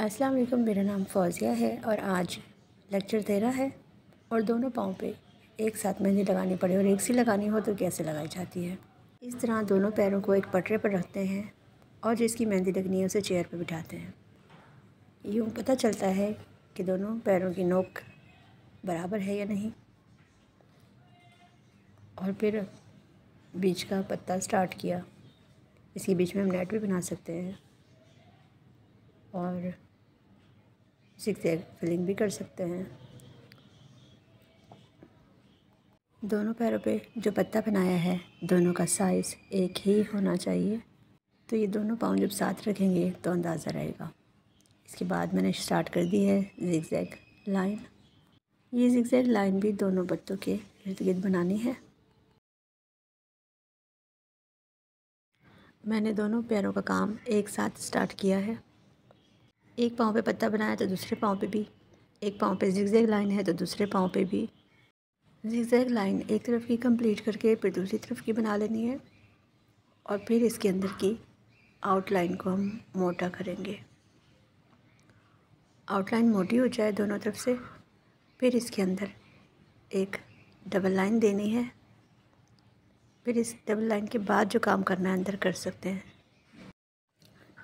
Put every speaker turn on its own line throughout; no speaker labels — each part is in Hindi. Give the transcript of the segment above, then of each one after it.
अस्सलाम वालेकुम मेरा नाम फौजिया है और आज लेक्चर रहा है और दोनों पाँव पे एक साथ मेहंदी लगानी पड़े और एक सी लगानी हो तो कैसे लगाई जाती है इस तरह दोनों पैरों को एक पटरे पर रखते हैं और जिसकी मेहंदी लगनी है उसे चेयर पर बिठाते हैं यूँ पता चलता है कि दोनों पैरों की नोक बराबर है या नहीं और फिर बीच का पत्ता स्टार्ट किया इसके बीच में हम नेट भी बना सकते हैं और सिक्स फिलिंग भी कर सकते हैं दोनों पैरों पे जो पत्ता बनाया है दोनों का साइज़ एक ही होना चाहिए तो ये दोनों पाँव जब साथ रखेंगे तो अंदाज़ा रहेगा इसके बाद मैंने स्टार्ट कर दी है जिगजैग लाइन ये जिगजैग लाइन भी दोनों पत्तों के इर्द गिर्द बनानी है मैंने दोनों पैरों का काम एक साथ स्टार्ट किया है एक पाँव पे पत्ता बनाया तो दूसरे पाँव पे भी एक पाँव पे जिगजैग लाइन है तो दूसरे पाँव पे भी जिगजैग लाइन एक तरफ की कंप्लीट करके फिर दूसरी तरफ की बना लेनी है और फिर इसके अंदर की आउटलाइन को हम मोटा करेंगे आउटलाइन मोटी हो जाए दोनों तरफ से फिर इसके अंदर एक डबल लाइन देनी है फिर इस डबल लाइन के बाद जो काम करना है अंदर कर सकते हैं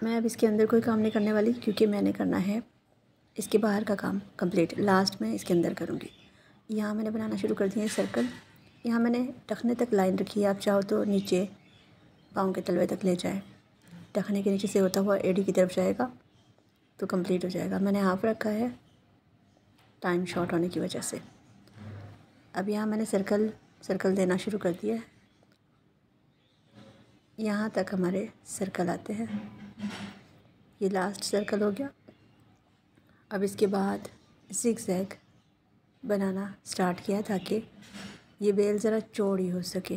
मैं अब इसके अंदर कोई काम नहीं करने वाली क्योंकि मैंने करना है इसके बाहर का काम कंप्लीट लास्ट में इसके अंदर करूँगी यहाँ मैंने बनाना शुरू कर दिया है सर्कल यहाँ मैंने टखने तक लाइन रखी है आप चाहो तो नीचे पाँव के तलवे तक ले जाए टखने के नीचे से होता हुआ एडी की तरफ जाएगा तो कंप्लीट हो जाएगा मैंने हाफ रखा है टाइम शॉर्ट होने की वजह से अब यहाँ मैंने सर्कल सर्कल देना शुरू कर दिया है यहाँ तक हमारे सर्कल आते हैं ये लास्ट सर्कल हो गया अब इसके बाद जिग जैग बनाना स्टार्ट किया ताकि ये बेल ज़रा चौड़ी हो सके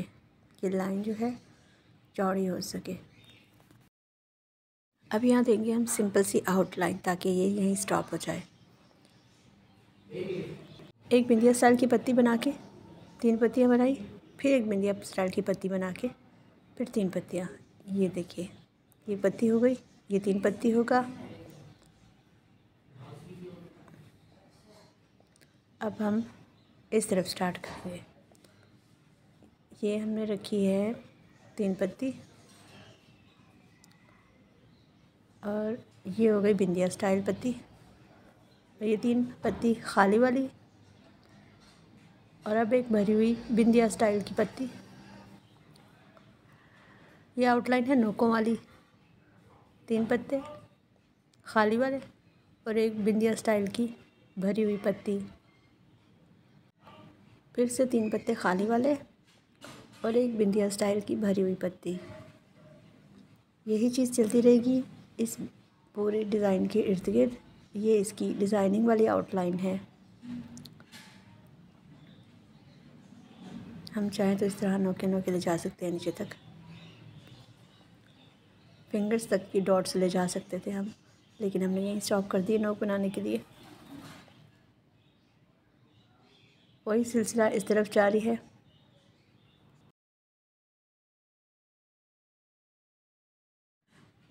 ये लाइन जो है चौड़ी हो सके अब यहाँ देंगे हम सिंपल सी आउटलाइन ताकि ये यहीं स्टॉप हो जाए एक बिंदिया स्टाइल की पत्ती बना के तीन पत्तियाँ बनाई फिर एक बिंदिया स्टाइल की पत्ती बना के फिर तीन पत्तियाँ ये देखिए ये पत्ती हो गई ये तीन पत्ती होगा अब हम इस तरफ स्टार्ट करेंगे ये हमने रखी है तीन पत्ती और ये हो गई बिंदिया स्टाइल पत्ती और ये तीन पत्ती खाली वाली और अब एक भरी हुई बिंदिया स्टाइल की पत्ती ये आउटलाइन है नोकों वाली तीन पत्ते खाली वाले और एक बिंदिया स्टाइल की भरी हुई पत्ती फिर से तीन पत्ते खाली वाले और एक बिंदिया स्टाइल की भरी हुई पत्ती यही चीज़ चलती रहेगी इस पूरे डिज़ाइन के इर्द गिर्द ये इसकी डिज़ाइनिंग वाली आउटलाइन है हम चाहें तो इस तरह नोके नोके ले जा सकते हैं नीचे तक फिंगर्स तक की डॉट्स ले जा सकते थे हम लेकिन हमने यहीं स्टॉप कर दिए नोक बनाने के लिए वही सिलसिला इस तरफ जारी है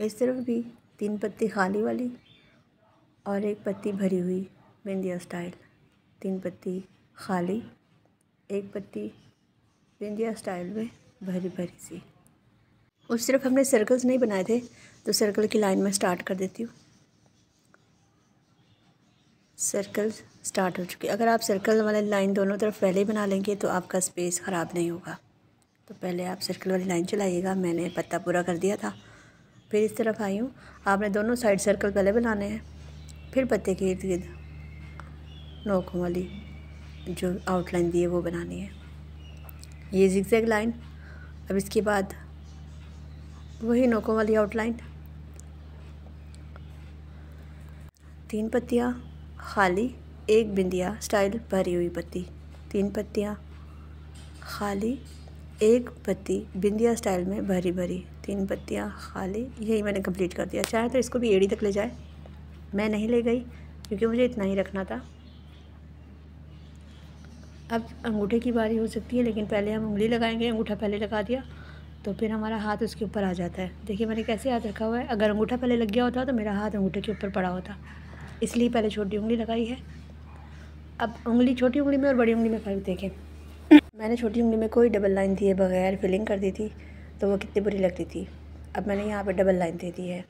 इस तरफ भी तीन पत्ती खाली वाली और एक पत्ती भरी हुई बिंदिया स्टाइल तीन पत्ती खाली एक पत्ती बिंदिया स्टाइल में भरी भरी सी और सिर्फ हमने सर्कल्स नहीं बनाए थे तो सर्कल की लाइन में स्टार्ट कर देती हूँ सर्कल स्टार्ट हो चुकी अगर आप सर्कल वाली लाइन दोनों तरफ पहले ही बना लेंगे तो आपका स्पेस ख़राब नहीं होगा तो पहले आप सर्कल वाली लाइन चलाइएगा मैंने पत्ता पूरा कर दिया था फिर इस तरफ आई हूँ आपने दोनों साइड सर्कल पहले बनाने हैं फिर पत्ते के इर्द गिर्द नोकों वाली जो आउटलाइन दी है वो बनानी है ये जिक्स लाइन अब इसके बाद वही नोकों वाली आउटलाइन तीन पत्तियाँ खाली एक बिंदिया स्टाइल भरी हुई पत्ती तीन पत्तियाँ खाली एक पत्ती बिंदिया स्टाइल में भरी भरी तीन पत्तियाँ खाली यही मैंने कंप्लीट कर दिया चाहे तो इसको भी एड़ी तक ले जाए मैं नहीं ले गई क्योंकि मुझे इतना ही रखना था अब अंगूठे की बारी हो सकती है लेकिन पहले हम उंगली लगाएंगे अंगूठा पहले लगा दिया तो फिर हमारा हाथ उसके ऊपर आ जाता है देखिए मैंने कैसे हाथ रखा हुआ है अगर अंगूठा पहले लग गया होता तो मेरा हाथ अंगूठे के ऊपर पड़ा होता इसलिए पहले छोटी उंगली लगाई है अब उंगली छोटी उंगली में और बड़ी उंगली में फ़र्क देखें मैंने छोटी उंगली में कोई डबल लाइन दिए बगैर फिलिंग कर दी थी तो वो कितनी बुरी लगती थी अब मैंने यहाँ पर डबल लाइन दे दी है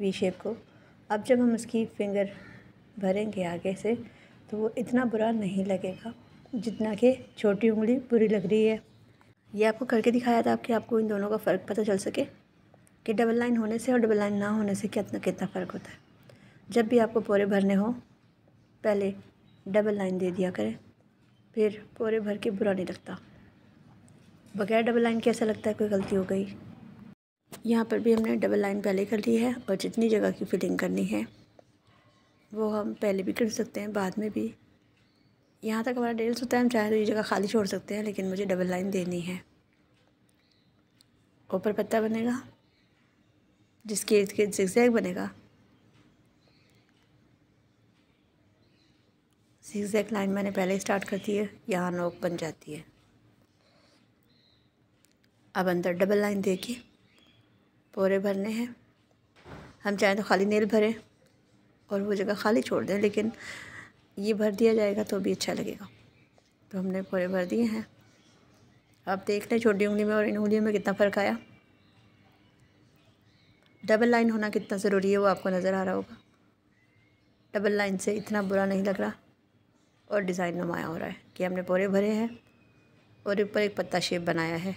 वी शेप को अब जब हम उसकी फिंगर भरेंगे आगे से तो वो इतना बुरा नहीं लगेगा जितना कि छोटी उंगली बुरी लग रही है ये आपको करके दिखाया था कि आपको इन दोनों का फ़र्क पता चल सके कि डबल लाइन होने से और डबल लाइन ना होने से कितना कितना फ़र्क होता है जब भी आपको पोरे भरने हो पहले डबल लाइन दे दिया करें फिर पोरे भर के बुरा नहीं लगता बगैर डबल लाइन के ऐसा लगता है कोई गलती हो गई यहाँ पर भी हमने डबल लाइन पहले कर ली है और जितनी जगह की फिटिंग करनी है वो हम पहले भी कर सकते हैं बाद में भी यहाँ तक हमारा डेल्स होता है हम चाहे तो ये जगह खाली छोड़ सकते हैं लेकिन मुझे डबल लाइन देनी है ऊपर पत्ता बनेगा जिसके गिर्द जिक्जैग बनेगा जिक्जैग लाइन मैंने पहले स्टार्ट कर दी है यहाँ नोक बन जाती है अब अंदर डबल लाइन दे के पोरे भरने हैं हम चाहें तो खाली नेल भरें और वो जगह खाली छोड़ दें लेकिन ये भर दिया जाएगा तो भी अच्छा लगेगा तो हमने पूरे भर दिए हैं आप देख लें छोटी उंगली में और इन उंगलियों में कितना फ़र्क आया डबल लाइन होना कितना ज़रूरी है वो आपको नज़र आ रहा होगा डबल लाइन से इतना बुरा नहीं लग रहा और डिज़ाइन नुमाया हो रहा है कि हमने पूरे भरे हैं और ऊपर एक पत्ता शेप बनाया है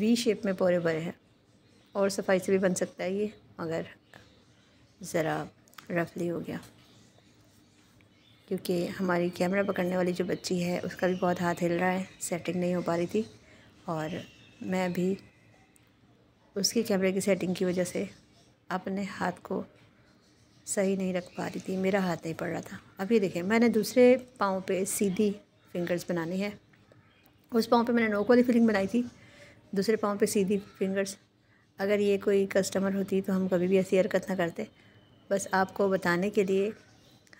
वी शेप में पूरे भरे हैं और सफाई से भी बन सकता है ये मगर ज़रा रफली हो गया क्योंकि हमारी कैमरा पकड़ने वाली जो बच्ची है उसका भी बहुत हाथ हिल रहा है सेटिंग नहीं हो पा रही थी और मैं भी उसकी कैमरे की सेटिंग की वजह से अपने हाथ को सही नहीं रख पा रही थी मेरा हाथ नहीं पड़ रहा था अभी देखें मैंने दूसरे पाँव पे सीधी फिंगर्स बनानी है उस पाँव पे मैंने नोक वाली फिलिंग बनाई थी दूसरे पाँव पे सीधी फिंगर्स अगर ये कोई कस्टमर होती तो हम कभी भी ऐसी हरकत ना करते बस आपको बताने के लिए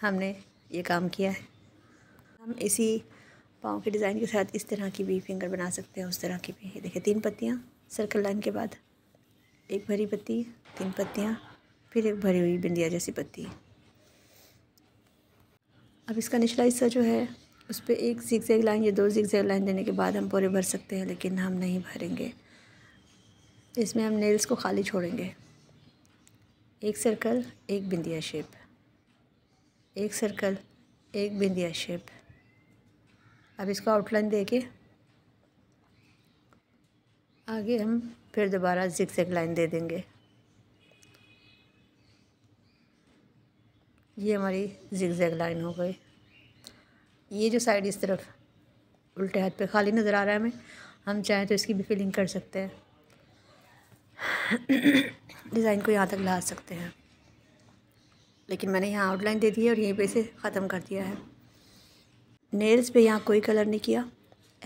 हमने ये काम किया है हम इसी पाँव के डिज़ाइन के साथ इस तरह की भी फिंगर बना सकते हैं उस तरह की भी देखिए तीन पत्तियाँ सर्कल लाइन के बाद एक भरी पत्ती तीन पत्तियाँ फिर एक भरी हुई बिंदिया जैसी पत्ती अब इसका निचला हिस्सा जो है उस पर एक सिक्स जैग लाइन या दो सिक्स जैग लाइन देने के बाद हम पूरे भर सकते हैं लेकिन हम नहीं भरेंगे इसमें हम नेल्स को खाली छोड़ेंगे एक सर्कल एक बिंदिया शेप एक सर्कल एक बिंदिया शेप अब इसका आउटलाइन देके आगे हम फिर दोबारा जिक जिक लाइन दे देंगे ये हमारी जिक जैग लाइन हो गई ये जो साइड इस तरफ उल्टे हाथ पे खाली नज़र आ रहा है हमें हम चाहें तो इसकी भी फिलिंग कर सकते हैं डिज़ाइन को यहाँ तक ला सकते हैं लेकिन मैंने यहाँ आउटलाइन दे दी है और यहीं पे इसे ख़त्म कर दिया है नेल्स पे यहाँ कोई कलर नहीं किया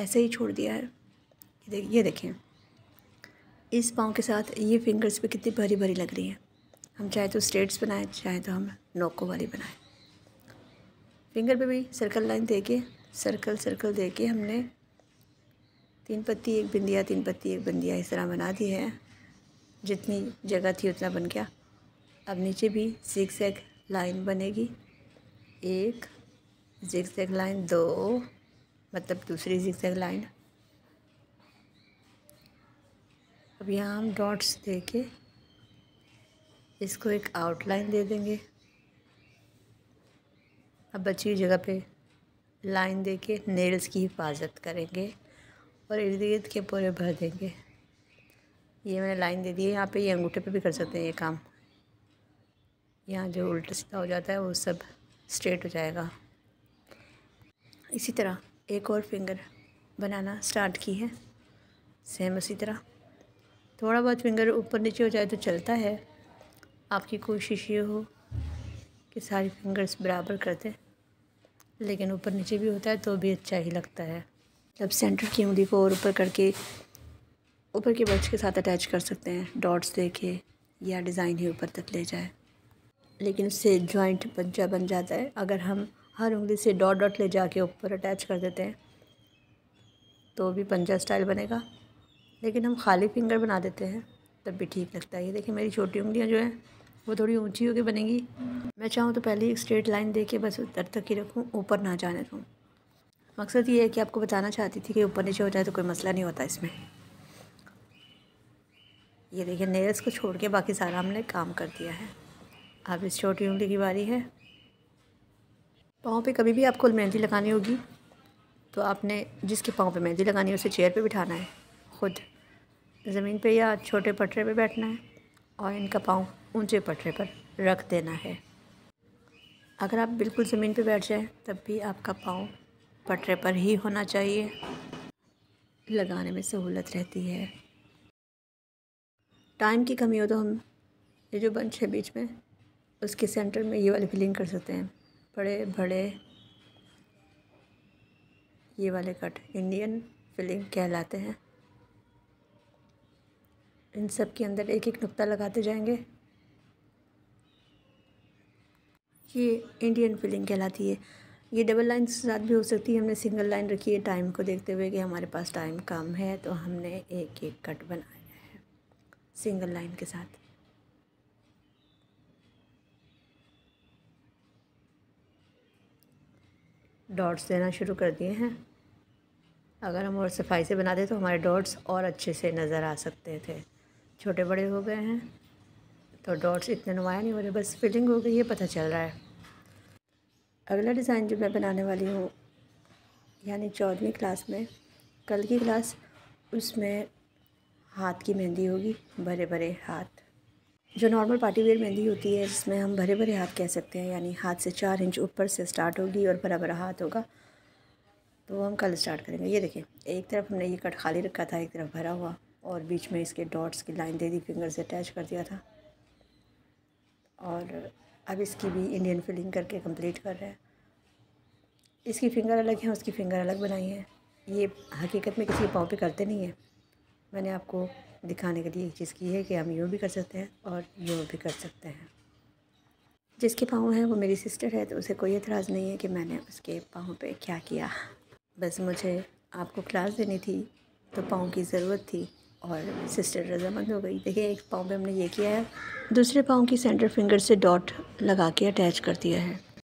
ऐसे ही छोड़ दिया है ये देखें इस पाँव के साथ ये फिंगर्स पे कितनी भरी भरी लग रही हैं हम चाहे तो स्ट्रेट्स बनाएं चाहे तो हम नोको वाली बनाएं फिंगर पे भी सर्कल लाइन दे के सर्कल सर्कल दे के हमने तीन पत्ती एक बिंदिया तीन पत्ती एक बिंदिया इस तरह बना दी है जितनी जगह थी उतना बन गया अब नीचे भी सिक्स एग लाइन बनेगी एक जिक्सैग लाइन दो मतलब दूसरी जिक्सैग लाइन अब यहाँ हम डॉट्स दे के इसको एक आउटलाइन दे देंगे अब बची हुई जगह पे लाइन दे के नेल्स की हिफाजत करेंगे और इर्द गिर्द के पूरे भर देंगे ये मैंने लाइन दे दी है यहाँ पे ये अंगूठे पे भी कर सकते हैं ये काम यहाँ जो उल्टा सीधा हो जाता है वो सब स्ट्रेट हो जाएगा इसी तरह एक और फिंगर बनाना स्टार्ट की है सेम उसी तरह थोड़ा बहुत फिंगर ऊपर नीचे हो जाए तो चलता है आपकी कोशिश ये हो कि सारी फिंगर्स बराबर कर दें लेकिन ऊपर नीचे भी होता है तो भी अच्छा ही लगता है जब सेंटर की उंगली को और ऊपर करके ऊपर के बर्ड्स के साथ अटैच कर सकते हैं डॉट्स देके या डिज़ाइन ही ऊपर तक ले जाए लेकिन उससे जॉइंट पंचा बन जाता है अगर हम हर उंगली से डॉट डॉट ले जाके ऊपर अटैच कर देते हैं तो भी पंजा स्टाइल बनेगा लेकिन हम खाली फिंगर बना देते हैं तब भी ठीक लगता है ये देखिए मेरी छोटी उंगलियाँ जो हैं वो थोड़ी ऊंची होकर बनेगी मैं चाहूँ तो पहले एक स्ट्रेट लाइन दे के बस उधर तक ही रखूँ ऊपर ना जाने दूँ मकसद ये है कि आपको बताना चाहती थी कि ऊपर नीचे हो जाए तो कोई मसला नहीं होता इसमें ये देखिए नेल्स को छोड़ के बाकी सारा हमने काम कर दिया है अब इस छोटी उंगली की बारी है पाँव पे कभी भी आपको मेहंदी लगानी होगी तो आपने जिसके पाँव पे मेहंदी लगानी है उसे चेयर पे बिठाना है खुद ज़मीन पे या छोटे पटरे पे बैठना है और इनका पाँव ऊंचे पटरे पर रख देना है अगर आप बिल्कुल ज़मीन पे बैठ जाएँ तब भी आपका पाँव पटरे पर ही होना चाहिए लगाने में सहूलत रहती है टाइम की कमी हो तो हम ये जो बंच है बीच में उसके सेंटर में ये वाले फिलिंग कर सकते हैं बड़े बड़े ये वाले कट इंडियन फिलिंग कहलाते हैं इन सब के अंदर एक एक नुक्ता लगाते जाएंगे ये इंडियन फिलिंग कहलाती है ये डबल लाइन के साथ भी हो सकती है हमने सिंगल लाइन रखी है टाइम को देखते हुए कि हमारे पास टाइम कम है तो हमने एक एक कट बनाया है सिंगल लाइन के साथ डॉट्स देना शुरू कर दिए हैं अगर हम और सफाई से बना दें तो हमारे डॉट्स और अच्छे से नज़र आ सकते थे छोटे बड़े हो गए हैं तो डॉट्स इतने नुमाया नहीं हो रहे बस फिलिंग हो गई है पता चल रहा है अगला डिज़ाइन जो मैं बनाने वाली हूँ यानी चौदहवीं क्लास में कल की क्लास उसमें हाथ की मेहंदी होगी भरे भरे हाथ जो नॉर्मल पार्टी वेयर मेहंदी होती है जिसमें हम भरे भरे हाथ कह सकते हैं यानी हाथ से चार इंच ऊपर से स्टार्ट होगी और भरा भरा हाथ होगा तो हम कल स्टार्ट करेंगे ये देखें एक तरफ हमने ये कट खाली रखा था एक तरफ भरा हुआ और बीच में इसके डॉट्स की लाइन दे दी फिंगर से अटैच कर दिया था और अब इसकी भी इंडियन फिलिंग करके कंप्लीट कर रहे हैं इसकी फ़िंगर अलग है उसकी फ़िंगर अलग बनाई है ये हकीकत में किसी पाँव पे करते नहीं हैं मैंने आपको दिखाने के लिए एक चीज़ की है कि हम यूँ भी कर सकते हैं और यूँ भी कर सकते हैं जिसके पाँव हैं वो मेरी सिस्टर है तो उसे कोई एतराज़ नहीं है कि मैंने उसके पाँव पे क्या किया बस मुझे आपको क्लास देनी थी तो पाँव की ज़रूरत थी और सिस्टर रजामंद हो गई देखिए एक पाँव पे हमने ये किया है दूसरे पाँव की सेंटर फिंगर से डॉट लगा के अटैच कर दिया है